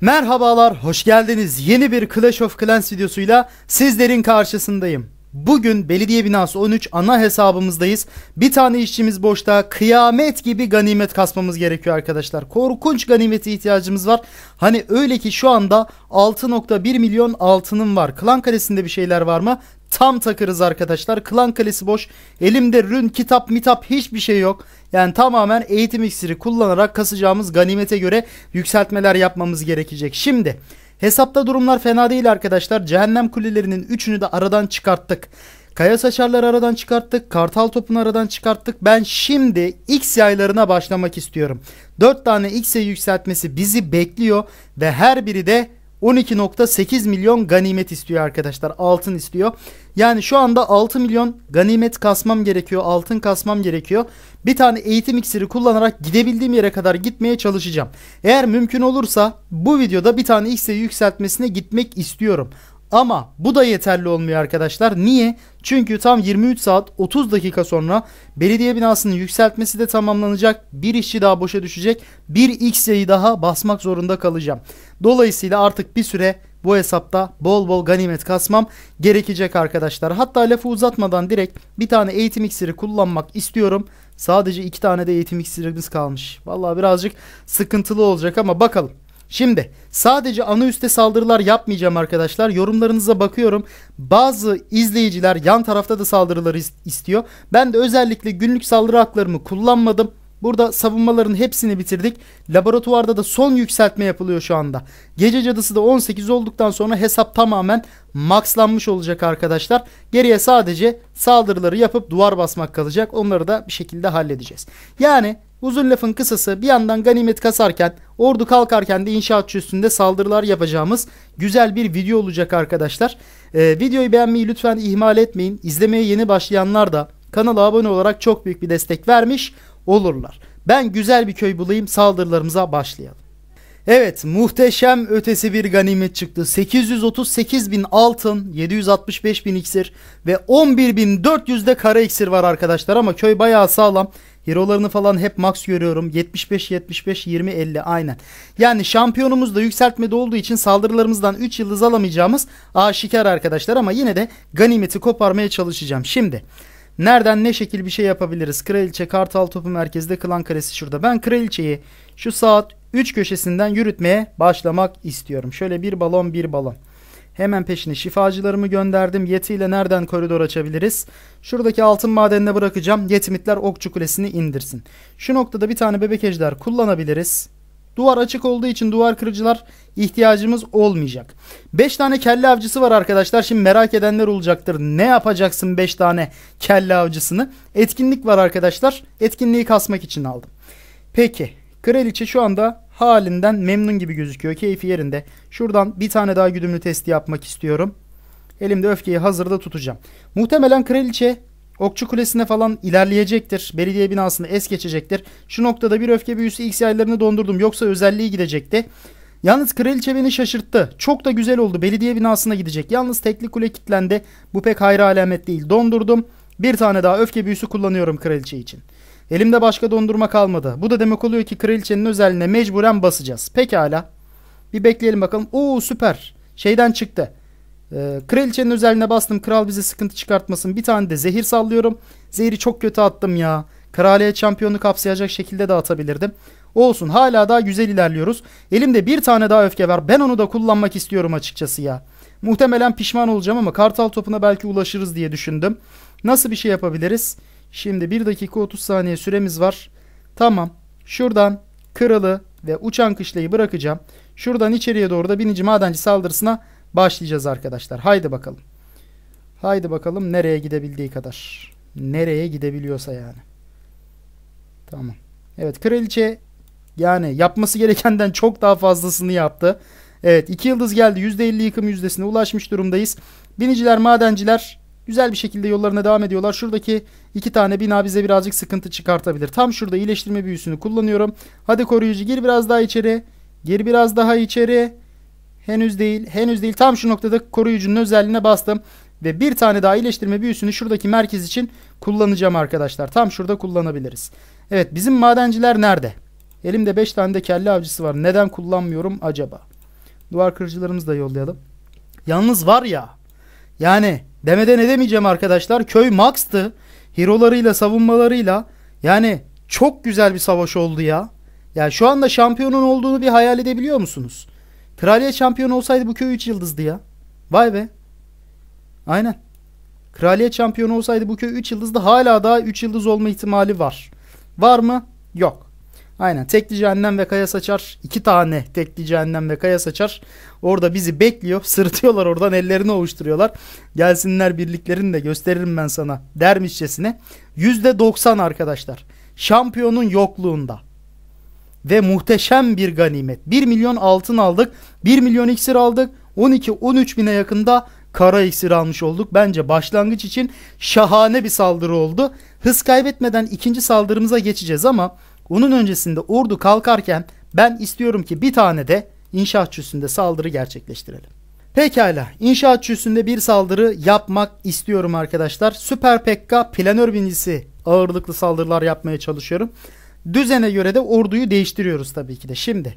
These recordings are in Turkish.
Merhabalar, hoş geldiniz. Yeni bir Clash of Clans videosuyla sizlerin karşısındayım. Bugün belediye binası 13 ana hesabımızdayız. Bir tane işçimiz boşta. Kıyamet gibi ganimet kasmamız gerekiyor arkadaşlar. Korkunç ganimete ihtiyacımız var. Hani öyle ki şu anda 6.1 milyon altının var. Klan kalesinde bir şeyler var mı? tam takırız arkadaşlar. Klan kalesi boş. Elimde rün, kitap, mitap hiçbir şey yok. Yani tamamen eğitim iksiri kullanarak kasacağımız ganimete göre yükseltmeler yapmamız gerekecek. Şimdi hesapta durumlar fena değil arkadaşlar. Cehennem kulelerinin üçünü de aradan çıkarttık. Kaya saçarları aradan çıkarttık. Kartal topunu aradan çıkarttık. Ben şimdi X yaylarına başlamak istiyorum. 4 tane X'e yükseltmesi bizi bekliyor ve her biri de 12.8 milyon ganimet istiyor arkadaşlar. Altın istiyor. Yani şu anda 6 milyon ganimet kasmam gerekiyor. Altın kasmam gerekiyor. Bir tane eğitim iksiri kullanarak gidebildiğim yere kadar gitmeye çalışacağım. Eğer mümkün olursa bu videoda bir tane iksiri yükseltmesine gitmek istiyorum. Ama bu da yeterli olmuyor arkadaşlar. Niye? Çünkü tam 23 saat 30 dakika sonra belediye binasının yükseltmesi de tamamlanacak. Bir işçi daha boşa düşecek. Bir X yayı daha basmak zorunda kalacağım. Dolayısıyla artık bir süre bu hesapta bol bol ganimet kasmam gerekecek arkadaşlar. Hatta lafı uzatmadan direkt bir tane eğitim iksiri kullanmak istiyorum. Sadece iki tane de eğitim iksirimiz kalmış. Vallahi birazcık sıkıntılı olacak ama bakalım. Şimdi sadece ana üste saldırılar yapmayacağım arkadaşlar. Yorumlarınıza bakıyorum. Bazı izleyiciler yan tarafta da saldırıları istiyor. Ben de özellikle günlük saldırı haklarımı kullanmadım. Burada savunmaların hepsini bitirdik. Laboratuvarda da son yükseltme yapılıyor şu anda. Gece cadısı da 18 olduktan sonra hesap tamamen maxlanmış olacak arkadaşlar. Geriye sadece saldırıları yapıp duvar basmak kalacak. Onları da bir şekilde halledeceğiz. Yani Uzun lafın kısası bir yandan ganimet kasarken ordu kalkarken de inşaatçı üstünde saldırılar yapacağımız güzel bir video olacak arkadaşlar. Ee, videoyu beğenmeyi lütfen ihmal etmeyin. İzlemeye yeni başlayanlar da kanala abone olarak çok büyük bir destek vermiş olurlar. Ben güzel bir köy bulayım saldırılarımıza başlayalım. Evet muhteşem ötesi bir ganimet çıktı. 838 bin altın, 765 bin iksir ve 11 bin 400 de kara iksir var arkadaşlar ama köy bayağı sağlam. Hero'larını falan hep max görüyorum. 75 75 20 50 aynen. Yani şampiyonumuz da yükseltmede olduğu için saldırılarımızdan 3 yıldız alamayacağımız aşikar arkadaşlar ama yine de ganimeti koparmaya çalışacağım. Şimdi Nereden ne şekil bir şey yapabiliriz? Kraliçe Kartal topu merkezde klan kalesi şurada. Ben kraliçeyi şu saat 3 köşesinden yürütmeye başlamak istiyorum. Şöyle bir balon bir balon. Hemen peşine şifacılarımı gönderdim. Yeti ile nereden koridor açabiliriz? Şuradaki altın madenine bırakacağım. Yetimitler okçu kulesini indirsin. Şu noktada bir tane bebek ejder kullanabiliriz. Duvar açık olduğu için duvar kırıcılar ihtiyacımız olmayacak. 5 tane kelle avcısı var arkadaşlar. Şimdi merak edenler olacaktır. Ne yapacaksın 5 tane kelle avcısını? Etkinlik var arkadaşlar. Etkinliği kasmak için aldım. Peki. Kraliçe şu anda halinden memnun gibi gözüküyor. Keyfi yerinde. Şuradan bir tane daha güdümlü testi yapmak istiyorum. Elimde öfkeyi hazırda tutacağım. Muhtemelen kraliçe Okçu Kulesi'ne falan ilerleyecektir. Belediye binasını es geçecektir. Şu noktada bir öfke büyüsü X yaylarını dondurdum. Yoksa özelliği gidecekti. Yalnız kraliçe beni şaşırttı. Çok da güzel oldu. Belediye binasına gidecek. Yalnız tekli kule kilitlendi. Bu pek hayra alamet değil. Dondurdum. Bir tane daha öfke büyüsü kullanıyorum kraliçe için. Elimde başka dondurma kalmadı. Bu da demek oluyor ki kraliçenin özelliğine mecburen basacağız. Pekala. Bir bekleyelim bakalım. Oo süper. Şeyden çıktı. Ee, kraliçenin özelliğine bastım. Kral bize sıkıntı çıkartmasın. Bir tane de zehir sallıyorum. Zehri çok kötü attım ya. Kraliyet şampiyonu kapsayacak şekilde de atabilirdim. Olsun hala daha güzel ilerliyoruz. Elimde bir tane daha öfke var. Ben onu da kullanmak istiyorum açıkçası ya. Muhtemelen pişman olacağım ama kartal topuna belki ulaşırız diye düşündüm. Nasıl bir şey yapabiliriz? Şimdi 1 dakika 30 saniye süremiz var. Tamam. Şuradan kralı ve uçan kışlayı bırakacağım. Şuradan içeriye doğru da binici madenci saldırısına başlayacağız arkadaşlar. Haydi bakalım. Haydi bakalım nereye gidebildiği kadar. Nereye gidebiliyorsa yani. Tamam. Evet kraliçe yani yapması gerekenden çok daha fazlasını yaptı. Evet 2 yıldız geldi. %50 yıkım yüzdesine ulaşmış durumdayız. Biniciler, madenciler Güzel bir şekilde yollarına devam ediyorlar. Şuradaki iki tane bina bize birazcık sıkıntı çıkartabilir. Tam şurada iyileştirme büyüsünü kullanıyorum. Hadi koruyucu gir biraz daha içeri. Gir biraz daha içeri. Henüz değil. Henüz değil. Tam şu noktada koruyucunun özelliğine bastım. Ve bir tane daha iyileştirme büyüsünü şuradaki merkez için kullanacağım arkadaşlar. Tam şurada kullanabiliriz. Evet bizim madenciler nerede? Elimde 5 tane de kelle avcısı var. Neden kullanmıyorum acaba? Duvar kırıcılarımızı da yollayalım. Yalnız var ya. Yani Demeden edemeyeceğim arkadaşlar. Köy Max'tı. Hirolarıyla, savunmalarıyla. Yani çok güzel bir savaş oldu ya. Ya şu anda şampiyonun olduğunu bir hayal edebiliyor musunuz? Kraliyet şampiyon olsaydı bu köy 3 yıldızdı ya. Vay be. Aynen. Kraliyet şampiyon olsaydı bu köy 3 yıldızdı. Hala daha 3 yıldız olma ihtimali var. Var mı? Yok. Aynen tekli cehennem ve kaya saçar. iki tane tekli cehennem ve kaya saçar. Orada bizi bekliyor. Sırıtıyorlar oradan ellerini ovuşturuyorlar. Gelsinler birliklerini de gösteririm ben sana dermişçesine. Yüzde doksan arkadaşlar. Şampiyonun yokluğunda. Ve muhteşem bir ganimet. 1 milyon altın aldık. 1 milyon iksir aldık. 12-13 bine yakında kara iksir almış olduk. Bence başlangıç için şahane bir saldırı oldu. Hız kaybetmeden ikinci saldırımıza geçeceğiz ama onun öncesinde ordu kalkarken ben istiyorum ki bir tane de inşaat çüsünde saldırı gerçekleştirelim. Pekala inşaat çüsünde bir saldırı yapmak istiyorum arkadaşlar. Süper Pekka planör binisi ağırlıklı saldırılar yapmaya çalışıyorum. Düzene göre de orduyu değiştiriyoruz tabii ki de. Şimdi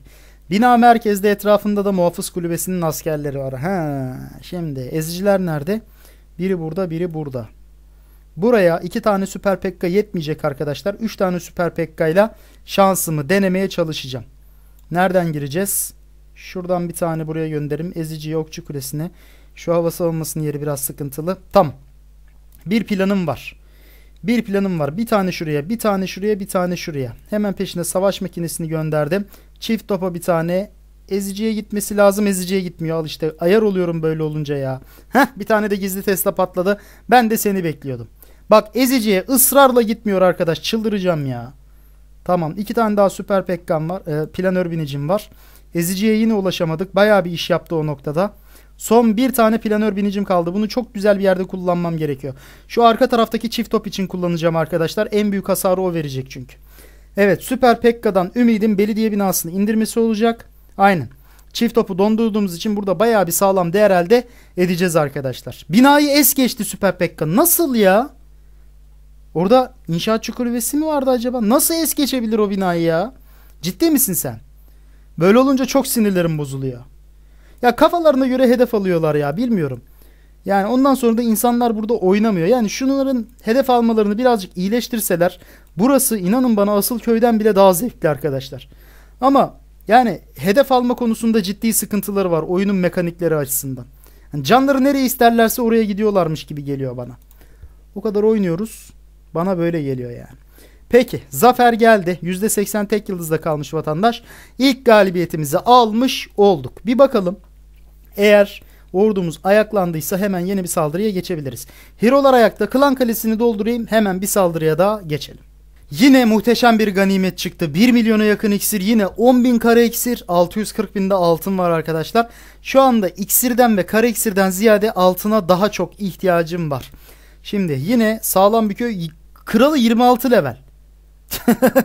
bina merkezde etrafında da muhafız kulübesinin askerleri var. Ha, şimdi eziciler nerede? Biri burada biri burada. Buraya iki tane süper pekka yetmeyecek arkadaşlar. Üç tane süper pekka ile şansımı denemeye çalışacağım. Nereden gireceğiz? Şuradan bir tane buraya gönderim. Ezici yokçu kulesine. Şu hava savunmasının yeri biraz sıkıntılı. Tam. Bir planım var. Bir planım var. Bir tane şuraya, bir tane şuraya, bir tane şuraya. Hemen peşine savaş makinesini gönderdim. Çift topa bir tane. Eziciye gitmesi lazım. Eziciye gitmiyor. Al işte ayar oluyorum böyle olunca ya. Heh bir tane de gizli Tesla patladı. Ben de seni bekliyordum. Bak eziciye ısrarla gitmiyor arkadaş. Çıldıracağım ya. Tamam. iki tane daha süper pekkan var. E, ee, planör binicim var. Eziciye yine ulaşamadık. Baya bir iş yaptı o noktada. Son bir tane planör binicim kaldı. Bunu çok güzel bir yerde kullanmam gerekiyor. Şu arka taraftaki çift top için kullanacağım arkadaşlar. En büyük hasarı o verecek çünkü. Evet Süper Pekka'dan ümidim belediye binasını indirmesi olacak. Aynen. Çift topu dondurduğumuz için burada baya bir sağlam değer elde edeceğiz arkadaşlar. Binayı es geçti Süper Pekka. Nasıl ya? Orada inşaatçı kulübesi mi vardı acaba? Nasıl es geçebilir o binayı ya? Ciddi misin sen? Böyle olunca çok sinirlerim bozuluyor. Ya kafalarına göre hedef alıyorlar ya bilmiyorum. Yani ondan sonra da insanlar burada oynamıyor. Yani şunların hedef almalarını birazcık iyileştirseler burası inanın bana asıl köyden bile daha zevkli arkadaşlar. Ama yani hedef alma konusunda ciddi sıkıntıları var oyunun mekanikleri açısından. Yani canları nereye isterlerse oraya gidiyorlarmış gibi geliyor bana. O kadar oynuyoruz. Bana böyle geliyor yani. Peki zafer geldi. %80 tek yıldızda kalmış vatandaş. İlk galibiyetimizi almış olduk. Bir bakalım. Eğer ordumuz ayaklandıysa hemen yeni bir saldırıya geçebiliriz. Hirolar ayakta. Klan kalesini doldurayım. Hemen bir saldırıya daha geçelim. Yine muhteşem bir ganimet çıktı. 1 milyona yakın iksir yine 10 bin kare iksir 640 binde altın var arkadaşlar. Şu anda iksirden ve kare iksirden ziyade altına daha çok ihtiyacım var. Şimdi yine sağlam bir köy Kralı 26 level.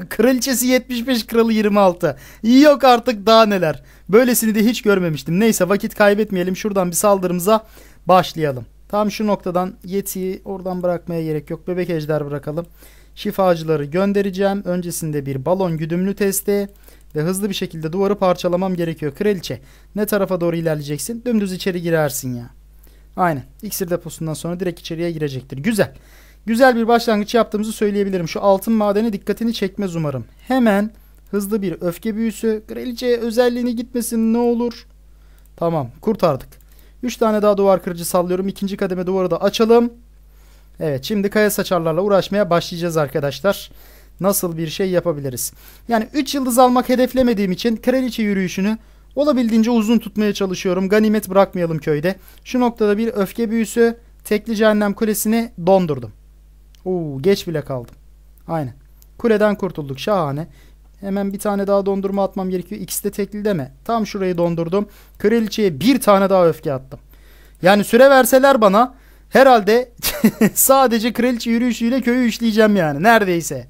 Kraliçesi 75, kralı 26. Yok artık daha neler. Böylesini de hiç görmemiştim. Neyse vakit kaybetmeyelim. Şuradan bir saldırımıza başlayalım. Tam şu noktadan Yeti'yi oradan bırakmaya gerek yok. Bebek ejder bırakalım. Şifacıları göndereceğim. Öncesinde bir balon güdümlü testi ve hızlı bir şekilde duvarı parçalamam gerekiyor. Kraliçe ne tarafa doğru ilerleyeceksin? Dümdüz içeri girersin ya. Aynen. İksir deposundan sonra direkt içeriye girecektir. Güzel. Güzel bir başlangıç yaptığımızı söyleyebilirim. Şu altın madeni dikkatini çekmez umarım. Hemen hızlı bir öfke büyüsü. Kraliçeye özelliğini gitmesin ne olur. Tamam kurtardık. 3 tane daha duvar kırıcı sallıyorum. İkinci kademe duvarı da açalım. Evet şimdi kaya saçarlarla uğraşmaya başlayacağız arkadaşlar. Nasıl bir şey yapabiliriz? Yani 3 yıldız almak hedeflemediğim için kraliçe yürüyüşünü olabildiğince uzun tutmaya çalışıyorum. Ganimet bırakmayalım köyde. Şu noktada bir öfke büyüsü tekli cehennem kulesini dondurdum. Oo, geç bile kaldım. Aynen. Kuleden kurtulduk. Şahane. Hemen bir tane daha dondurma atmam gerekiyor. İkisi de teklide mi? Tam şurayı dondurdum. Kraliçeye bir tane daha öfke attım. Yani süre verseler bana herhalde sadece kraliçe yürüyüşüyle köyü işleyeceğim yani. Neredeyse.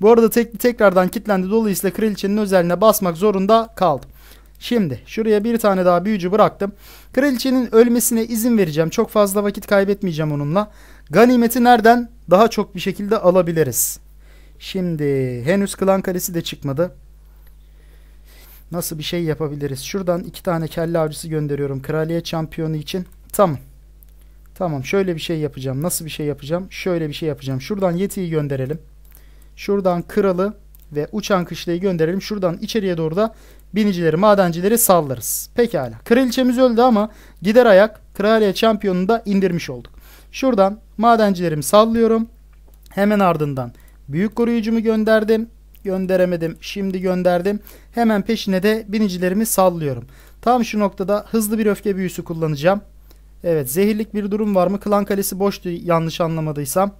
Bu arada tek, tekrardan kilitlendi. Dolayısıyla kraliçenin özelliğine basmak zorunda kaldım. Şimdi şuraya bir tane daha büyücü bıraktım. Kraliçenin ölmesine izin vereceğim. Çok fazla vakit kaybetmeyeceğim onunla. Ganimeti nereden daha çok bir şekilde alabiliriz? Şimdi henüz klan kalesi de çıkmadı. Nasıl bir şey yapabiliriz? Şuradan iki tane kelle avcısı gönderiyorum. Kraliyet şampiyonu için. Tamam. Tamam şöyle bir şey yapacağım. Nasıl bir şey yapacağım? Şöyle bir şey yapacağım. Şuradan Yeti'yi gönderelim. Şuradan kralı ve uçan kışlayı gönderelim. Şuradan içeriye doğru da binicileri, madencileri sallarız. Pekala. Kraliçemiz öldü ama gider ayak kraliyet şampiyonunu da indirmiş olduk. Şuradan madencilerimi sallıyorum. Hemen ardından büyük koruyucumu gönderdim. Gönderemedim. Şimdi gönderdim. Hemen peşine de binicilerimi sallıyorum. Tam şu noktada hızlı bir öfke büyüsü kullanacağım. Evet zehirlik bir durum var mı? Klan kalesi boştu yanlış anlamadıysam.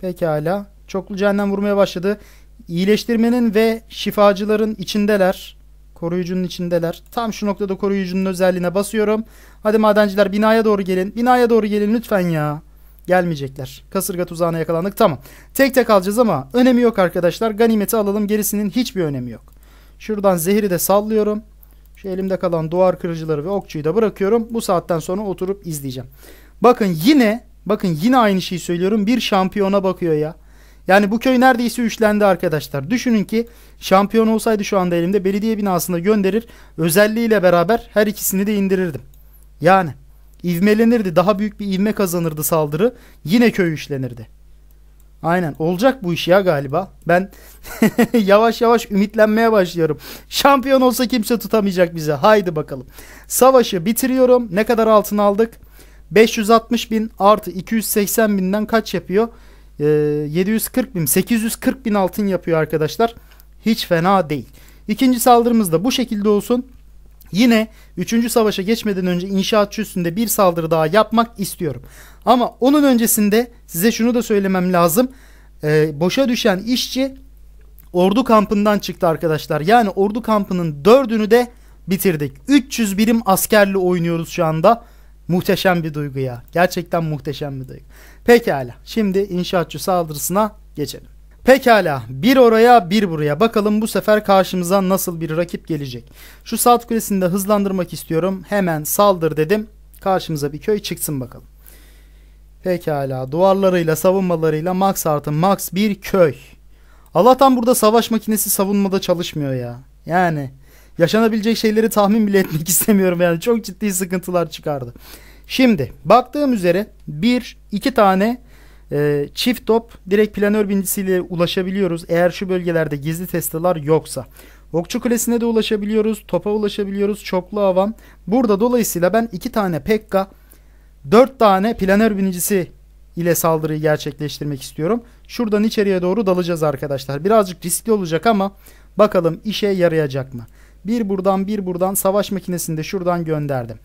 Pekala. Çoklu cehennem vurmaya başladı. İyileştirmenin ve şifacıların içindeler. Koruyucunun içindeler. Tam şu noktada koruyucunun özelliğine basıyorum. Hadi madenciler binaya doğru gelin. Binaya doğru gelin lütfen ya gelmeyecekler. Kasırga tuzağına yakalandık tamam. Tek tek alacağız ama önemi yok arkadaşlar. Ganimeti alalım gerisinin hiçbir önemi yok. Şuradan zehri de sallıyorum. Şu elimde kalan duvar kırıcıları ve okçuyu da bırakıyorum. Bu saatten sonra oturup izleyeceğim. Bakın yine bakın yine aynı şeyi söylüyorum. Bir şampiyona bakıyor ya. Yani bu köy neredeyse üçlendi arkadaşlar. Düşünün ki şampiyon olsaydı şu anda elimde belediye binasına gönderir. Özelliğiyle beraber her ikisini de indirirdim. Yani İvmelenirdi. Daha büyük bir ivme kazanırdı saldırı. Yine köy işlenirdi. Aynen. Olacak bu iş ya galiba. Ben yavaş yavaş ümitlenmeye başlıyorum. Şampiyon olsa kimse tutamayacak bize. Haydi bakalım. Savaşı bitiriyorum. Ne kadar altın aldık? 560 bin artı 280 binden kaç yapıyor? Ee, 740 bin. 840 bin altın yapıyor arkadaşlar. Hiç fena değil. İkinci saldırımız da bu şekilde olsun. Yine 3. savaşa geçmeden önce inşaatçı üstünde bir saldırı daha yapmak istiyorum. Ama onun öncesinde size şunu da söylemem lazım. E, boşa düşen işçi ordu kampından çıktı arkadaşlar. Yani ordu kampının dördünü de bitirdik. 300 birim askerle oynuyoruz şu anda. Muhteşem bir duygu ya. Gerçekten muhteşem bir duygu. Pekala. Şimdi inşaatçı saldırısına geçelim. Pekala bir oraya bir buraya bakalım bu sefer karşımıza nasıl bir rakip gelecek. Şu saat kulesini de hızlandırmak istiyorum. Hemen saldır dedim. Karşımıza bir köy çıksın bakalım. Pekala duvarlarıyla savunmalarıyla max artı max bir köy. Allah'tan burada savaş makinesi savunmada çalışmıyor ya. Yani yaşanabilecek şeyleri tahmin bile etmek istemiyorum yani çok ciddi sıkıntılar çıkardı. Şimdi baktığım üzere bir iki tane e, çift top direkt planör bindisiyle ulaşabiliyoruz. Eğer şu bölgelerde gizli testeler yoksa. Okçu Kulesi'ne de ulaşabiliyoruz. Topa ulaşabiliyoruz. Çoklu avam. Burada dolayısıyla ben iki tane Pekka, dört tane planör binicisi ile saldırıyı gerçekleştirmek istiyorum. Şuradan içeriye doğru dalacağız arkadaşlar. Birazcık riskli olacak ama bakalım işe yarayacak mı? Bir buradan bir buradan savaş makinesini de şuradan gönderdim.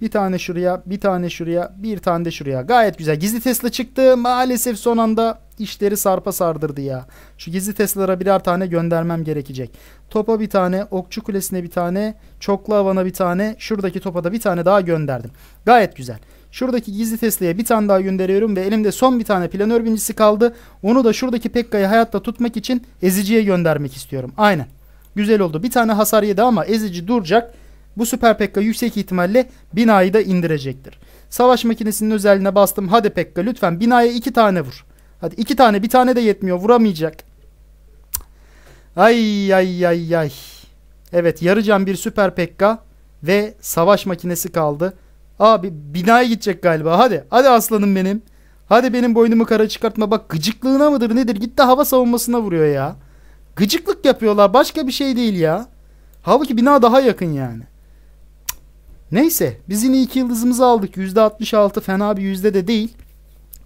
Bir tane şuraya, bir tane şuraya, bir tane de şuraya. Gayet güzel. Gizli Tesla çıktı. Maalesef son anda işleri sarpa sardırdı ya. Şu gizli Tesla'lara birer tane göndermem gerekecek. Topa bir tane, Okçu Kulesi'ne bir tane, Çoklu Havan'a bir tane, şuradaki topa da bir tane daha gönderdim. Gayet güzel. Şuradaki gizli Tesla'ya bir tane daha gönderiyorum ve elimde son bir tane planör bincisi kaldı. Onu da şuradaki Pekka'yı hayatta tutmak için eziciye göndermek istiyorum. Aynen. Güzel oldu. Bir tane hasar yedi ama ezici duracak. Bu süper Pekka yüksek ihtimalle binayı da indirecektir. Savaş makinesinin özelliğine bastım. Hadi Pekka lütfen binaya iki tane vur. Hadi iki tane bir tane de yetmiyor vuramayacak. Ay ay ay ay. Evet yarıcan bir süper Pekka ve savaş makinesi kaldı. Abi binaya gidecek galiba hadi. Hadi aslanım benim. Hadi benim boynumu kara çıkartma. Bak gıcıklığına mıdır nedir? Gitti hava savunmasına vuruyor ya. Gıcıklık yapıyorlar. Başka bir şey değil ya. Halbuki bina daha yakın yani. Neyse biz yine iki yıldızımızı aldık. yüzde %66 fena bir yüzde de değil.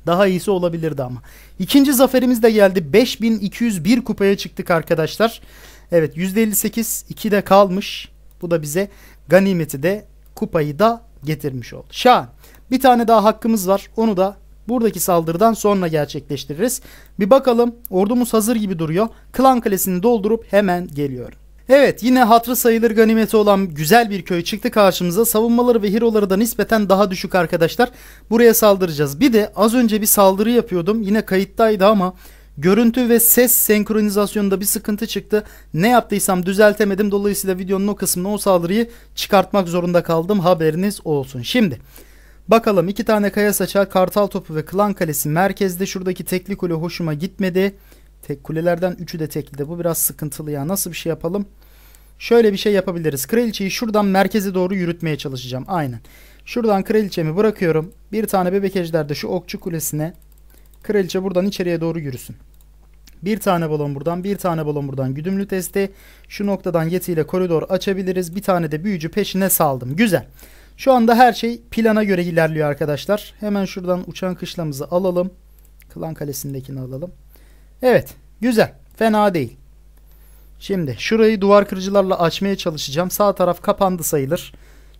Daha iyisi olabilirdi ama. İkinci zaferimiz de geldi. 5201 kupaya çıktık arkadaşlar. Evet yüzde %58 iki de kalmış. Bu da bize ganimeti de kupayı da getirmiş oldu. Şahan. Bir tane daha hakkımız var. Onu da buradaki saldırıdan sonra gerçekleştiririz. Bir bakalım ordumuz hazır gibi duruyor. Klan kalesini doldurup hemen geliyorum. Evet yine hatırı sayılır ganimeti olan güzel bir köy çıktı karşımıza. Savunmaları ve hero'ları da nispeten daha düşük arkadaşlar. Buraya saldıracağız. Bir de az önce bir saldırı yapıyordum. Yine kayıttaydı ama görüntü ve ses senkronizasyonunda bir sıkıntı çıktı. Ne yaptıysam düzeltemedim. Dolayısıyla videonun o kısmına o saldırıyı çıkartmak zorunda kaldım. Haberiniz olsun. Şimdi bakalım iki tane kaya saçar, kartal topu ve klan kalesi merkezde. Şuradaki tekli kule hoşuma gitmedi. Tek kulelerden üçü de tekli de bu biraz sıkıntılı ya. Nasıl bir şey yapalım? Şöyle bir şey yapabiliriz. Kraliçeyi şuradan merkeze doğru yürütmeye çalışacağım. Aynen. Şuradan kraliçemi bırakıyorum. Bir tane bebek ejder de şu okçu kulesine. Kraliçe buradan içeriye doğru yürüsün. Bir tane balon buradan, bir tane balon buradan güdümlü testi. Şu noktadan yetiyle koridor açabiliriz. Bir tane de büyücü peşine saldım. Güzel. Şu anda her şey plana göre ilerliyor arkadaşlar. Hemen şuradan uçan kışlamızı alalım. Klan kalesindekini alalım. Evet. Güzel. Fena değil. Şimdi şurayı duvar kırıcılarla açmaya çalışacağım. Sağ taraf kapandı sayılır.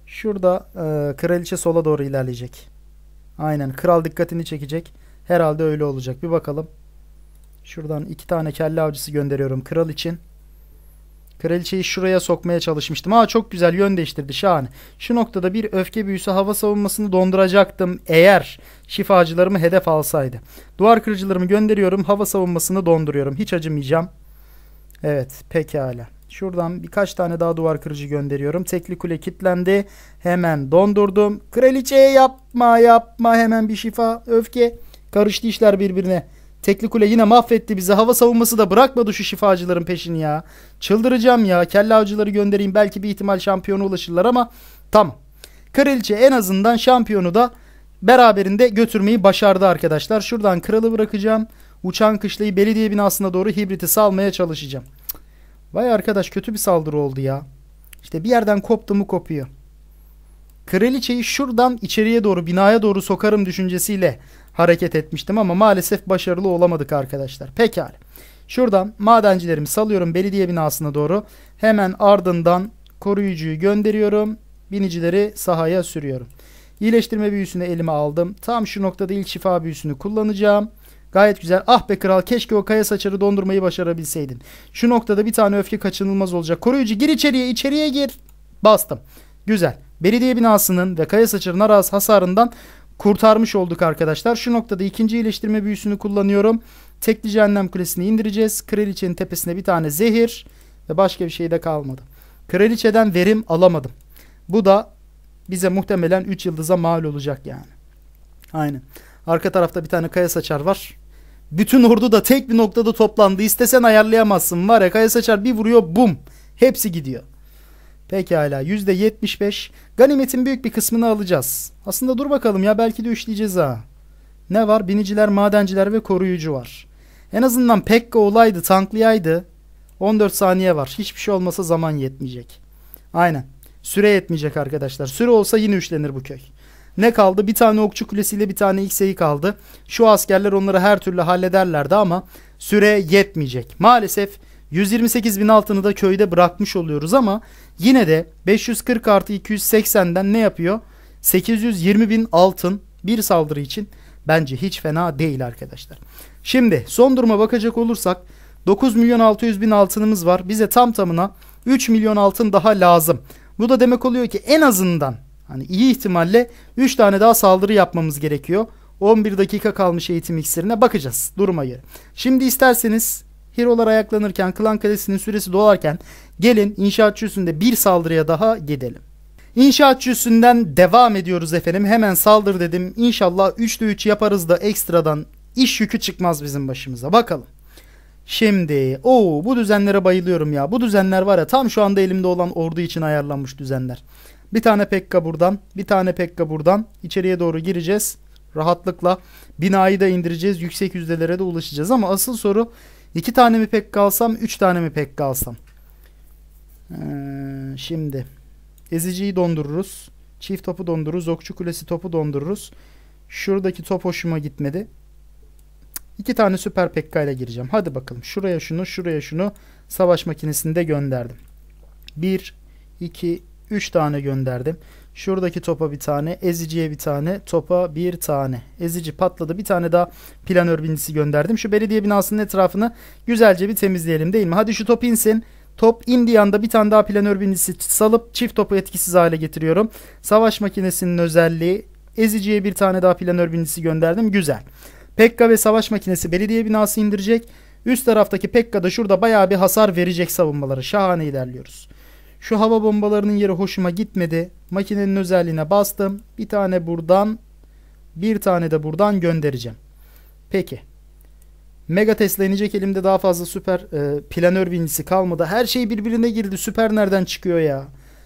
Şurada e, kraliçe sola doğru ilerleyecek. Aynen. Kral dikkatini çekecek. Herhalde öyle olacak. Bir bakalım. Şuradan iki tane kelle avcısı gönderiyorum kral için. Kraliçeyi şuraya sokmaya çalışmıştım. Aa çok güzel yön değiştirdi şahane. Şu noktada bir öfke büyüsü hava savunmasını donduracaktım eğer şifacılarımı hedef alsaydı. Duvar kırıcılarımı gönderiyorum hava savunmasını donduruyorum. Hiç acımayacağım. Evet pekala. Şuradan birkaç tane daha duvar kırıcı gönderiyorum. Tekli kule kilitlendi. Hemen dondurdum. Kraliçeye yapma yapma hemen bir şifa öfke. Karıştı işler birbirine. Teknikule yine mahvetti bizi. Hava savunması da bırakmadı şu şifacıların peşini ya. Çıldıracağım ya. Kelle avcıları göndereyim. Belki bir ihtimal şampiyona ulaşırlar ama tam Kraliçe en azından şampiyonu da beraberinde götürmeyi başardı arkadaşlar. Şuradan kralı bırakacağım. Uçan kışlayı belediye binasına doğru hibriti salmaya çalışacağım. Vay arkadaş kötü bir saldırı oldu ya. İşte bir yerden koptu mu kopuyor. Kraliçeyi şuradan içeriye doğru binaya doğru sokarım düşüncesiyle hareket etmiştim ama maalesef başarılı olamadık arkadaşlar. Pekala. Şuradan madencilerimi salıyorum belediye binasına doğru. Hemen ardından koruyucuyu gönderiyorum. Binicileri sahaya sürüyorum. İyileştirme büyüsünü elime aldım. Tam şu noktada ilk şifa büyüsünü kullanacağım. Gayet güzel. Ah be kral keşke o kaya saçarı dondurmayı başarabilseydin. Şu noktada bir tane öfke kaçınılmaz olacak. Koruyucu gir içeriye içeriye gir. Bastım. Güzel. Belediye binasının ve kaya saçarının arası hasarından kurtarmış olduk arkadaşlar. Şu noktada ikinci iyileştirme büyüsünü kullanıyorum. Tekli cehennem kulesini indireceğiz. Kraliçenin tepesine bir tane zehir ve başka bir şey de kalmadı. Kraliçeden verim alamadım. Bu da bize muhtemelen 3 yıldıza mal olacak yani. Aynen. Arka tarafta bir tane kaya saçar var. Bütün ordu da tek bir noktada toplandı. İstesen ayarlayamazsın. Var ya kaya saçar bir vuruyor bum. Hepsi gidiyor. Pekala %75. Ganimetin büyük bir kısmını alacağız. Aslında dur bakalım ya belki de üçleyeceğiz ha. Ne var? Biniciler, madenciler ve koruyucu var. En azından Pekka olaydı, tanklayaydı. 14 saniye var. Hiçbir şey olmasa zaman yetmeyecek. Aynen. Süre yetmeyecek arkadaşlar. Süre olsa yine üçlenir bu köy. Ne kaldı? Bir tane okçu kulesiyle bir tane XE'yi kaldı. Şu askerler onları her türlü hallederlerdi ama süre yetmeyecek. Maalesef 128 bin altını da köyde bırakmış oluyoruz ama yine de 540 artı 280'den ne yapıyor? 820 bin altın bir saldırı için bence hiç fena değil arkadaşlar. Şimdi son duruma bakacak olursak 9 milyon 600 bin altınımız var. Bize tam tamına 3 milyon altın daha lazım. Bu da demek oluyor ki en azından hani iyi ihtimalle 3 tane daha saldırı yapmamız gerekiyor. 11 dakika kalmış eğitim iksirine bakacağız duruma göre. Şimdi isterseniz Hero'lar ayaklanırken, Klan Kalesi'nin süresi dolarken gelin inşaatçı üstünde bir saldırıya daha gidelim. İnşaatçı üstünden devam ediyoruz efendim. Hemen saldır dedim. İnşallah 3'te 3 yaparız da ekstradan iş yükü çıkmaz bizim başımıza. Bakalım. Şimdi o bu düzenlere bayılıyorum ya. Bu düzenler var ya tam şu anda elimde olan ordu için ayarlanmış düzenler. Bir tane Pekka buradan, bir tane Pekka buradan. içeriye doğru gireceğiz rahatlıkla. Binayı da indireceğiz. Yüksek yüzdelere de ulaşacağız ama asıl soru İki tane mi pek kalsam? Üç tane mi pek kalsam? Ee, şimdi. Eziciyi dondururuz. Çift topu dondururuz. Okçu kulesi topu dondururuz. Şuradaki top hoşuma gitmedi. İki tane süper pekka ile gireceğim. Hadi bakalım. Şuraya şunu, şuraya şunu. Savaş makinesinde gönderdim. Bir, iki, üç tane gönderdim. Şuradaki topa bir tane, eziciye bir tane, topa bir tane. Ezici patladı. Bir tane daha planör binicisi gönderdim. Şu belediye binasının etrafını güzelce bir temizleyelim değil mi? Hadi şu top insin. Top indiği anda bir tane daha planör binicisi salıp çift topu etkisiz hale getiriyorum. Savaş makinesinin özelliği. Eziciye bir tane daha planör binicisi gönderdim. Güzel. Pekka ve savaş makinesi belediye binası indirecek. Üst taraftaki Pekka da şurada bayağı bir hasar verecek savunmaları. Şahane ilerliyoruz. Şu hava bombalarının yeri hoşuma gitmedi. Makinenin özelliğine bastım. Bir tane buradan, bir tane de buradan göndereceğim. Peki. Mega Tesla inecek elimde daha fazla süper e, planör binicisi kalmadı. Her şey birbirine girdi. Süper nereden çıkıyor ya?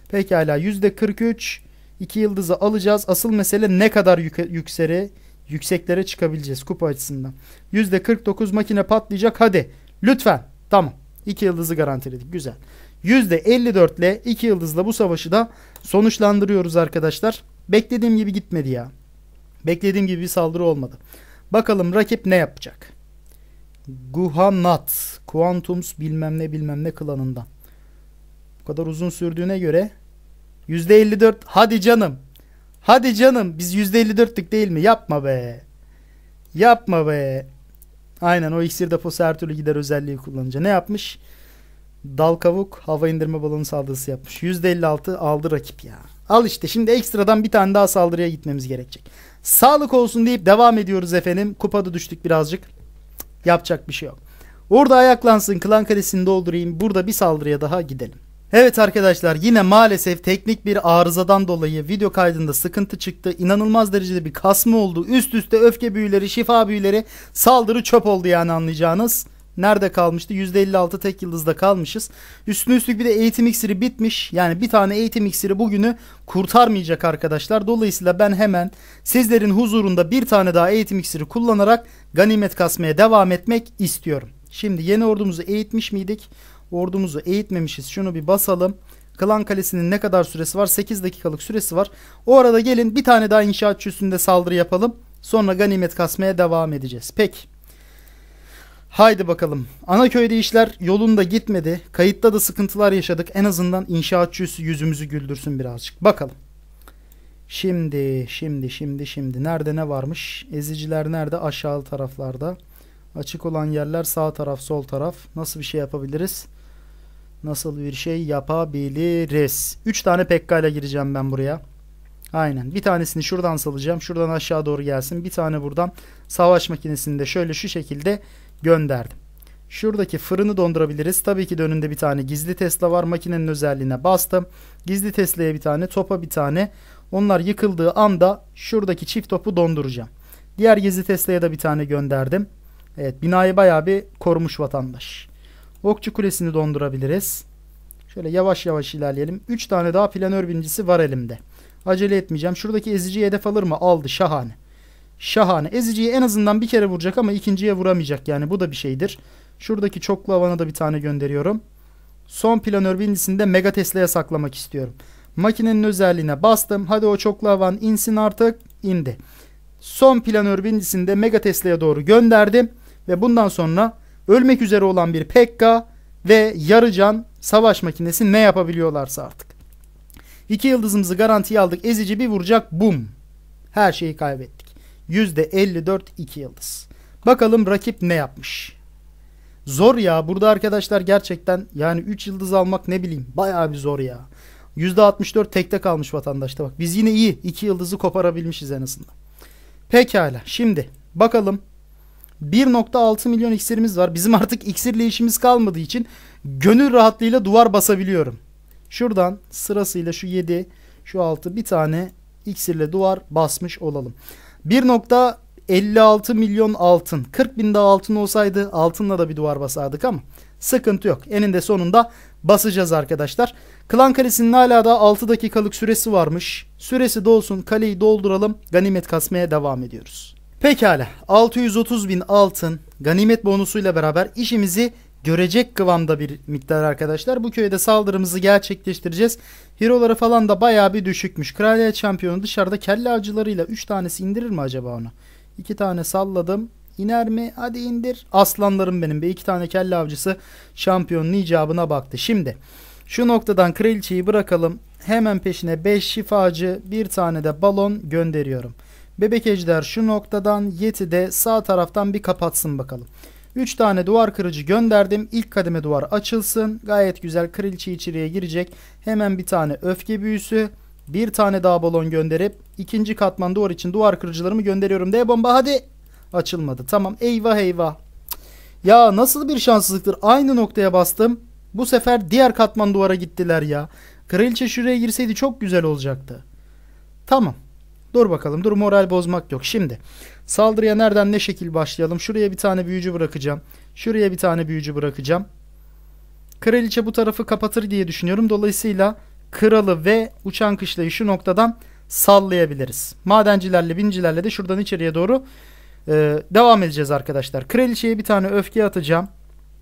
Pekala %43 2 yıldızı alacağız. Asıl mesele ne kadar yük yüksere, yükseklere çıkabileceğiz kupa açısından. %49 makine patlayacak hadi. Lütfen. Tamam. 2 yıldızı garantiledik. Güzel. %54 ile 2 yıldızla bu savaşı da sonuçlandırıyoruz arkadaşlar. Beklediğim gibi gitmedi ya. Beklediğim gibi bir saldırı olmadı. Bakalım rakip ne yapacak? Guhanat. Quantums bilmem ne bilmem ne klanından. Bu kadar uzun sürdüğüne göre %54 hadi canım. Hadi canım biz %54'lük değil mi? Yapma be. Yapma be. Aynen o iksir deposu her türlü gider özelliği kullanınca. Ne yapmış? Dal kavuk hava indirme balonu saldırısı yapmış. %56 aldı rakip ya. Al işte şimdi ekstradan bir tane daha saldırıya gitmemiz gerekecek. Sağlık olsun deyip devam ediyoruz efendim. Kupada düştük birazcık. Yapacak bir şey yok. Orada ayaklansın klan kalesini doldurayım. Burada bir saldırıya daha gidelim. Evet arkadaşlar yine maalesef teknik bir arızadan dolayı video kaydında sıkıntı çıktı. İnanılmaz derecede bir kasma oldu. Üst üste öfke büyüleri, şifa büyüleri, saldırı çöp oldu yani anlayacağınız. Nerede kalmıştı? %56 tek yıldızda kalmışız. Üstüne üstlük bir de eğitim iksiri bitmiş. Yani bir tane eğitim iksiri bugünü kurtarmayacak arkadaşlar. Dolayısıyla ben hemen sizlerin huzurunda bir tane daha eğitim iksiri kullanarak ganimet kasmaya devam etmek istiyorum. Şimdi yeni ordumuzu eğitmiş miydik? Ordumuzu eğitmemişiz. Şunu bir basalım. Klan Kalesi'nin ne kadar süresi var? 8 dakikalık süresi var. O arada gelin bir tane daha inşaatçı üstünde saldırı yapalım. Sonra ganimet kasmaya devam edeceğiz. Peki. Haydi bakalım. Anaköy'de işler yolunda gitmedi. Kayıtta da sıkıntılar yaşadık. En azından inşaatçısı yüzümüzü güldürsün birazcık. Bakalım. Şimdi, şimdi, şimdi, şimdi. Nerede ne varmış? Eziciler nerede? Aşağı taraflarda. Açık olan yerler sağ taraf, sol taraf. Nasıl bir şey yapabiliriz? Nasıl bir şey yapabiliriz? 3 tane pekkayla gireceğim ben buraya. Aynen. Bir tanesini şuradan salacağım. Şuradan aşağı doğru gelsin. Bir tane buradan. Savaş makinesini de şöyle şu şekilde gönderdim. Şuradaki fırını dondurabiliriz. Tabii ki de önünde bir tane gizli Tesla var. Makinenin özelliğine bastım. Gizli Tesla'ya bir tane, topa bir tane. Onlar yıkıldığı anda şuradaki çift topu donduracağım. Diğer gizli Tesla'ya da bir tane gönderdim. Evet binayı bayağı bir korumuş vatandaş. Okçu Kulesi'ni dondurabiliriz. Şöyle yavaş yavaş ilerleyelim. 3 tane daha planör binicisi var elimde. Acele etmeyeceğim. Şuradaki eziciyi hedef alır mı? Aldı şahane. Şahane. Ezici'yi en azından bir kere vuracak ama ikinciye vuramayacak. Yani bu da bir şeydir. Şuradaki çoklu havana da bir tane gönderiyorum. Son planör bindisinde mega Tesla'ya saklamak istiyorum. Makinenin özelliğine bastım. Hadi o çoklu havan insin artık. indi. Son planör bindisinde mega Tesla'ya doğru gönderdim. Ve bundan sonra ölmek üzere olan bir Pekka ve Yarıcan savaş makinesi ne yapabiliyorlarsa artık. İki yıldızımızı garantiye aldık. Ezici bir vuracak. Bum. Her şeyi kaybetti. %54 2 yıldız. Bakalım rakip ne yapmış? Zor ya. Burada arkadaşlar gerçekten yani 3 yıldız almak ne bileyim bayağı bir zor ya. %64 tekte kalmış vatandaşta bak. Biz yine iyi 2 yıldızı koparabilmişiz en azından. Pekala. Şimdi bakalım 1.6 milyon iksirimiz var. Bizim artık iksirle işimiz kalmadığı için gönül rahatlığıyla duvar basabiliyorum. Şuradan sırasıyla şu 7, şu 6 bir tane iksirle duvar basmış olalım. 1.56 milyon altın. 40 bin daha altın olsaydı altınla da bir duvar basardık ama sıkıntı yok. Eninde sonunda basacağız arkadaşlar. Klan Kalesi'nin hala da 6 dakikalık süresi varmış. Süresi dolsun kaleyi dolduralım. Ganimet kasmaya devam ediyoruz. Pekala 630 bin altın ganimet bonusuyla beraber işimizi görecek kıvamda bir miktar arkadaşlar. Bu köyde saldırımızı gerçekleştireceğiz. Hero'ları falan da bayağı bir düşükmüş. Kraliyet şampiyonu dışarıda kelle avcılarıyla 3 tanesi indirir mi acaba onu? 2 tane salladım. İner mi? Hadi indir. Aslanlarım benim be. İki tane kelle avcısı şampiyonun icabına baktı. Şimdi şu noktadan kraliçeyi bırakalım. Hemen peşine 5 şifacı bir tane de balon gönderiyorum. Bebek ejder şu noktadan yeti de sağ taraftan bir kapatsın bakalım. 3 tane duvar kırıcı gönderdim. İlk kademe duvar açılsın. Gayet güzel kraliçe içeriye girecek. Hemen bir tane öfke büyüsü. Bir tane daha balon gönderip ikinci katman duvar için duvar kırıcılarımı gönderiyorum. De bomba hadi. Açılmadı. Tamam eyvah eyvah. Ya nasıl bir şanssızlıktır. Aynı noktaya bastım. Bu sefer diğer katman duvara gittiler ya. Kraliçe şuraya girseydi çok güzel olacaktı. Tamam. Dur bakalım. Dur moral bozmak yok. Şimdi Saldırıya nereden ne şekil başlayalım? Şuraya bir tane büyücü bırakacağım. Şuraya bir tane büyücü bırakacağım. Kraliçe bu tarafı kapatır diye düşünüyorum. Dolayısıyla kralı ve uçan kışlayı şu noktadan sallayabiliriz. Madencilerle bincilerle de şuradan içeriye doğru e, devam edeceğiz arkadaşlar. Kraliçeye bir tane öfke atacağım.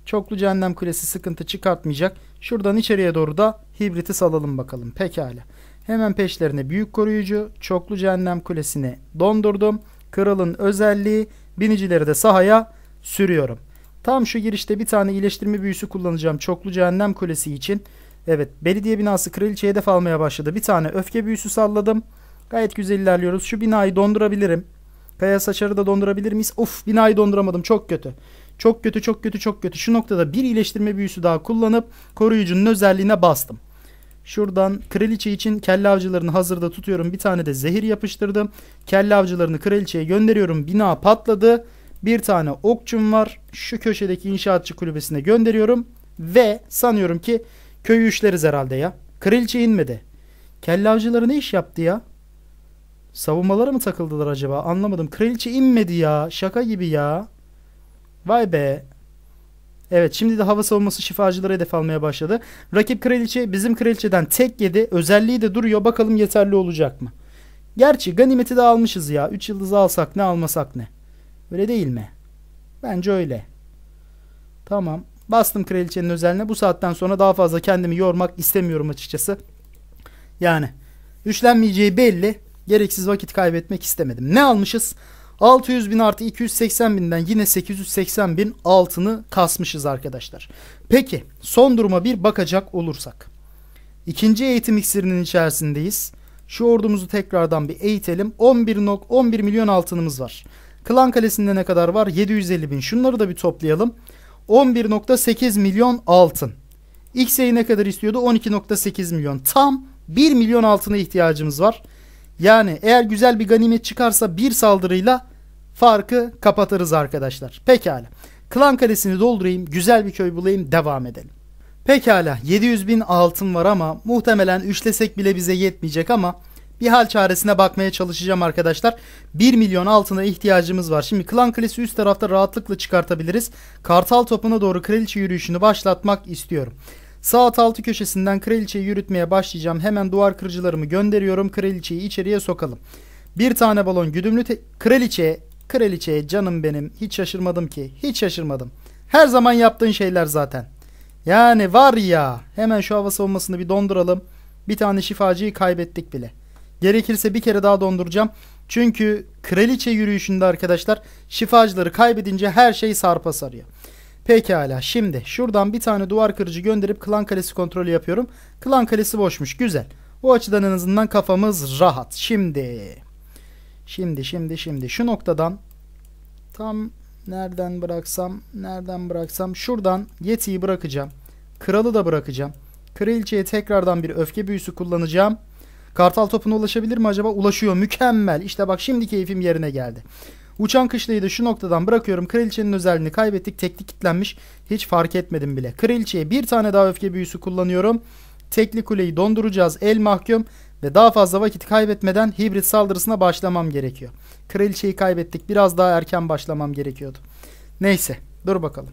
Çoklu cehennem kulesi sıkıntı çıkartmayacak. Şuradan içeriye doğru da hibriti salalım bakalım. Pekala. Hemen peşlerine büyük koruyucu, çoklu cehennem kulesini dondurdum kralın özelliği binicileri de sahaya sürüyorum. Tam şu girişte bir tane iyileştirme büyüsü kullanacağım çoklu cehennem kulesi için. Evet belediye binası kraliçe hedef almaya başladı. Bir tane öfke büyüsü salladım. Gayet güzel ilerliyoruz. Şu binayı dondurabilirim. Kaya saçarı da dondurabilir miyiz? Of binayı donduramadım çok kötü. Çok kötü çok kötü çok kötü. Şu noktada bir iyileştirme büyüsü daha kullanıp koruyucunun özelliğine bastım. Şuradan kraliçe için kelle avcılarını hazırda tutuyorum. Bir tane de zehir yapıştırdım. Kelle avcılarını kraliçeye gönderiyorum. Bina patladı. Bir tane okçum var. Şu köşedeki inşaatçı kulübesine gönderiyorum. Ve sanıyorum ki köyü işleriz herhalde ya. Kraliçe inmedi. Kelle avcıları ne iş yaptı ya? Savunmalara mı takıldılar acaba? Anlamadım. Kraliçe inmedi ya. Şaka gibi ya. Vay be. Evet şimdi de hava savunması şifacıları hedef almaya başladı. Rakip kraliçe bizim kraliçeden tek yedi. Özelliği de duruyor. Bakalım yeterli olacak mı? Gerçi ganimeti de almışız ya. Üç yıldızı alsak ne almasak ne. Öyle değil mi? Bence öyle. Tamam. Bastım kraliçenin özelliğine. Bu saatten sonra daha fazla kendimi yormak istemiyorum açıkçası. Yani üçlenmeyeceği belli. Gereksiz vakit kaybetmek istemedim. Ne almışız? 600 bin artı 280 binden yine 880 bin altını kasmışız arkadaşlar. Peki son duruma bir bakacak olursak. İkinci eğitim iksirinin içerisindeyiz. Şu ordumuzu tekrardan bir eğitelim. 11, nok 11 milyon altınımız var. Klan Kalesi'nde ne kadar var? 750 bin. Şunları da bir toplayalım. 11.8 milyon altın. X'e ne kadar istiyordu? 12.8 milyon. Tam 1 milyon altına ihtiyacımız var. Yani eğer güzel bir ganimet çıkarsa bir saldırıyla farkı kapatırız arkadaşlar. Pekala. Klan kalesini doldurayım, güzel bir köy bulayım, devam edelim. Pekala 700 bin altın var ama muhtemelen üçlesek bile bize yetmeyecek ama bir hal çaresine bakmaya çalışacağım arkadaşlar. 1 milyon altına ihtiyacımız var. Şimdi klan kalesi üst tarafta rahatlıkla çıkartabiliriz. Kartal topuna doğru kraliçe yürüyüşünü başlatmak istiyorum. Sağ altı köşesinden kraliçeyi yürütmeye başlayacağım. Hemen duvar kırıcılarımı gönderiyorum. Kraliçeyi içeriye sokalım. Bir tane balon güdümlü kraliçeye Kraliçeye canım benim hiç şaşırmadım ki. Hiç şaşırmadım. Her zaman yaptığın şeyler zaten. Yani var ya hemen şu hava savunmasını bir donduralım. Bir tane şifacıyı kaybettik bile. Gerekirse bir kere daha donduracağım. Çünkü kraliçe yürüyüşünde arkadaşlar şifacıları kaybedince her şey sarpa sarıyor. Pekala şimdi şuradan bir tane duvar kırıcı gönderip klan kalesi kontrolü yapıyorum. Klan kalesi boşmuş güzel. O açıdan en azından kafamız rahat. Şimdi Şimdi şimdi şimdi şu noktadan tam nereden bıraksam nereden bıraksam şuradan Yeti'yi bırakacağım. Kralı da bırakacağım. Kraliçeye tekrardan bir öfke büyüsü kullanacağım. Kartal topuna ulaşabilir mi acaba? Ulaşıyor. Mükemmel. İşte bak şimdi keyfim yerine geldi. Uçan kışlayı da şu noktadan bırakıyorum. Kraliçenin özelliğini kaybettik. Tekli kitlenmiş. Hiç fark etmedim bile. Kraliçeye bir tane daha öfke büyüsü kullanıyorum. Tekli kuleyi donduracağız. El mahkum. Ve daha fazla vakit kaybetmeden hibrit saldırısına başlamam gerekiyor. Kraliçeyi kaybettik. Biraz daha erken başlamam gerekiyordu. Neyse. Dur bakalım.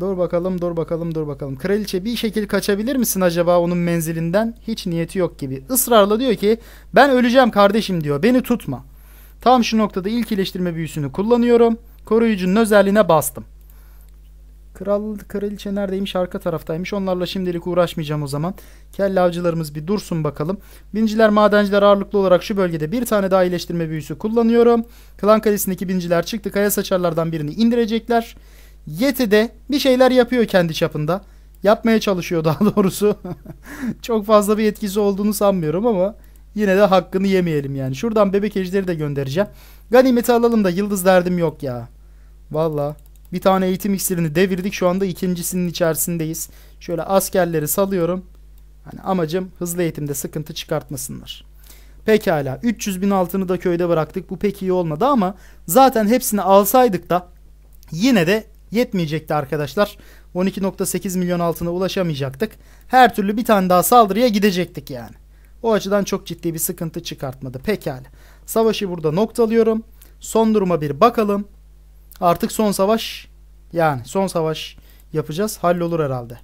Dur bakalım, dur bakalım, dur bakalım. Kraliçe bir şekil kaçabilir misin acaba onun menzilinden? Hiç niyeti yok gibi. Israrla diyor ki ben öleceğim kardeşim diyor. Beni tutma. Tam şu noktada ilk iyileştirme büyüsünü kullanıyorum. Koruyucunun özelliğine bastım. Kral, kraliçe neredeymiş? Arka taraftaymış. Onlarla şimdilik uğraşmayacağım o zaman. Kelle avcılarımız bir dursun bakalım. Binciler, madenciler ağırlıklı olarak şu bölgede bir tane daha iyileştirme büyüsü kullanıyorum. Klan kalesindeki binciler çıktı. Kaya saçarlardan birini indirecekler. Yeti de bir şeyler yapıyor kendi çapında. Yapmaya çalışıyor daha doğrusu. Çok fazla bir etkisi olduğunu sanmıyorum ama yine de hakkını yemeyelim yani. Şuradan bebek ejderi de göndereceğim. Ganimeti alalım da yıldız derdim yok ya. Valla. Bir tane eğitim iksirini devirdik. Şu anda ikincisinin içerisindeyiz. Şöyle askerleri salıyorum. Hani amacım hızlı eğitimde sıkıntı çıkartmasınlar. Pekala 300 bin altını da köyde bıraktık. Bu pek iyi olmadı ama zaten hepsini alsaydık da yine de yetmeyecekti arkadaşlar. 12.8 milyon altına ulaşamayacaktık. Her türlü bir tane daha saldırıya gidecektik yani. O açıdan çok ciddi bir sıkıntı çıkartmadı. Pekala. Savaşı burada noktalıyorum. Son duruma bir bakalım. Artık son savaş yani son savaş yapacağız. Hallolur herhalde.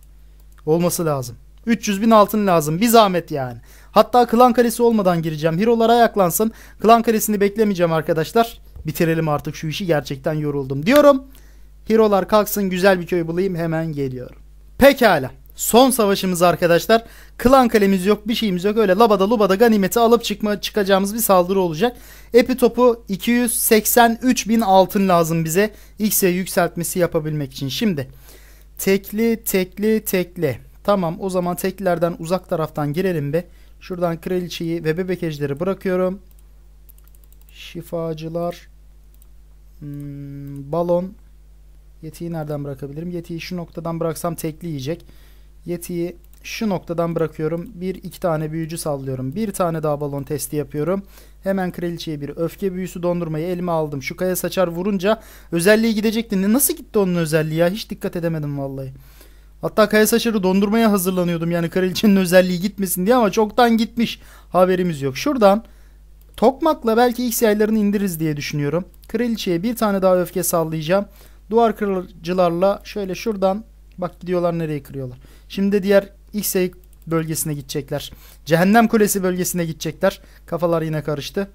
Olması lazım. 300 bin altın lazım. Bir zahmet yani. Hatta klan kalesi olmadan gireceğim. Hirolar ayaklansın. Klan kalesini beklemeyeceğim arkadaşlar. Bitirelim artık şu işi. Gerçekten yoruldum diyorum. Hirolar kalksın güzel bir köy bulayım hemen geliyorum. Pekala son savaşımız arkadaşlar. Klan kalemiz yok bir şeyimiz yok. Öyle labada lubada ganimeti alıp çıkma, çıkacağımız bir saldırı olacak. Epi topu 283 bin altın lazım bize. X'e yükseltmesi yapabilmek için. Şimdi tekli tekli tekli. Tamam o zaman teklilerden uzak taraftan girelim be. Şuradan kraliçeyi ve bebek ejderi bırakıyorum. Şifacılar. Hmm, balon. Yetiyi nereden bırakabilirim? Yetiyi şu noktadan bıraksam tekli yiyecek. Yeti'yi şu noktadan bırakıyorum. Bir iki tane büyücü sallıyorum. Bir tane daha balon testi yapıyorum. Hemen kraliçeye bir öfke büyüsü dondurmayı elime aldım. Şu kaya saçar vurunca özelliği gidecekti. Ne nasıl gitti onun özelliği ya? Hiç dikkat edemedim vallahi. Hatta kaya saçarı dondurmaya hazırlanıyordum. Yani kraliçenin özelliği gitmesin diye ama çoktan gitmiş. Haberimiz yok. Şuradan tokmakla belki X yaylarını indiririz diye düşünüyorum. Kraliçeye bir tane daha öfke sallayacağım. Duvar kırıcılarla şöyle şuradan bak gidiyorlar nereye kırıyorlar. Şimdi diğer X-Ray bölgesine gidecekler. Cehennem Kulesi bölgesine gidecekler. Kafalar yine karıştı.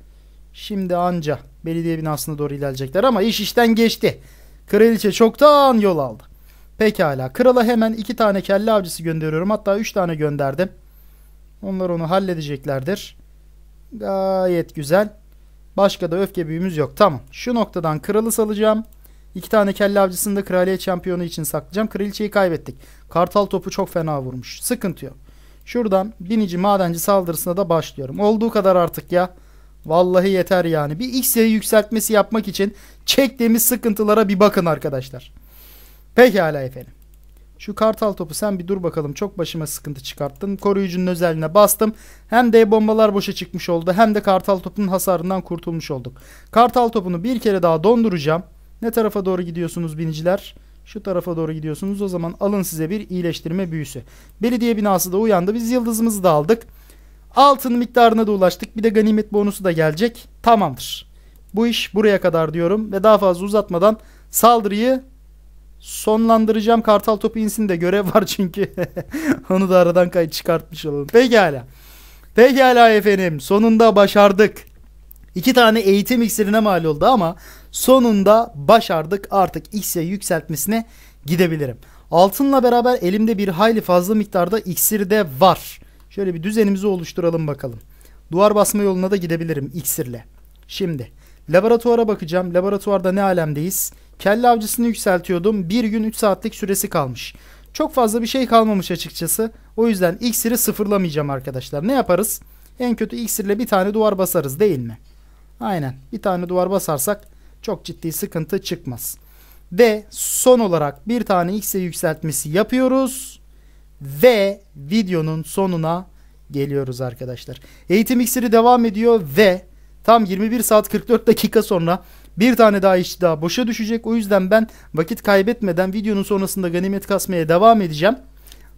Şimdi anca belediye binasına doğru ilerleyecekler ama iş işten geçti. Kraliçe çoktan yol aldı. Pekala. Krala hemen iki tane kelle avcısı gönderiyorum. Hatta üç tane gönderdim. Onlar onu halledeceklerdir. Gayet güzel. Başka da öfke büyümüz yok. Tamam. Şu noktadan kralı salacağım. İki tane kelle avcısını da kraliyet şampiyonu için saklayacağım. Kraliçeyi kaybettik. Kartal topu çok fena vurmuş. Sıkıntı yok. Şuradan binici madenci saldırısına da başlıyorum. Olduğu kadar artık ya. Vallahi yeter yani. Bir X yükseltmesi yapmak için çektiğimiz sıkıntılara bir bakın arkadaşlar. Pekala efendim. Şu kartal topu sen bir dur bakalım. Çok başıma sıkıntı çıkarttın. Koruyucunun özeline bastım. Hem de bombalar boşa çıkmış oldu. Hem de kartal topunun hasarından kurtulmuş olduk. Kartal topunu bir kere daha donduracağım. Ne tarafa doğru gidiyorsunuz biniciler? Şu tarafa doğru gidiyorsunuz. O zaman alın size bir iyileştirme büyüsü. Belediye binası da uyandı. Biz yıldızımızı da aldık. Altın miktarına da ulaştık. Bir de ganimet bonusu da gelecek. Tamamdır. Bu iş buraya kadar diyorum ve daha fazla uzatmadan saldırıyı sonlandıracağım. Kartal topu insin de görev var çünkü. Onu da aradan kay çıkartmış olalım. Pekala. Pekala efendim. Sonunda başardık. İki tane eğitim iksirine mal oldu ama sonunda başardık. Artık X'e yükseltmesine gidebilirim. Altınla beraber elimde bir hayli fazla miktarda iksir de var. Şöyle bir düzenimizi oluşturalım bakalım. Duvar basma yoluna da gidebilirim iksirle. Şimdi laboratuvara bakacağım. Laboratuvarda ne alemdeyiz? Kelle avcısını yükseltiyordum. Bir gün 3 saatlik süresi kalmış. Çok fazla bir şey kalmamış açıkçası. O yüzden iksiri sıfırlamayacağım arkadaşlar. Ne yaparız? En kötü iksirle bir tane duvar basarız değil mi? Aynen. Bir tane duvar basarsak çok ciddi sıkıntı çıkmaz. Ve son olarak bir tane x'e yükseltmesi yapıyoruz. Ve videonun sonuna geliyoruz arkadaşlar. Eğitim iksiri devam ediyor ve tam 21 saat 44 dakika sonra bir tane daha iş daha boşa düşecek. O yüzden ben vakit kaybetmeden videonun sonrasında ganimet kasmaya devam edeceğim.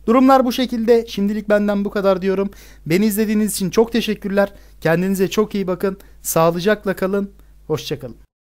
Durumlar bu şekilde. Şimdilik benden bu kadar diyorum. Beni izlediğiniz için çok teşekkürler. Kendinize çok iyi bakın. Sağlıcakla kalın. Hoşçakalın.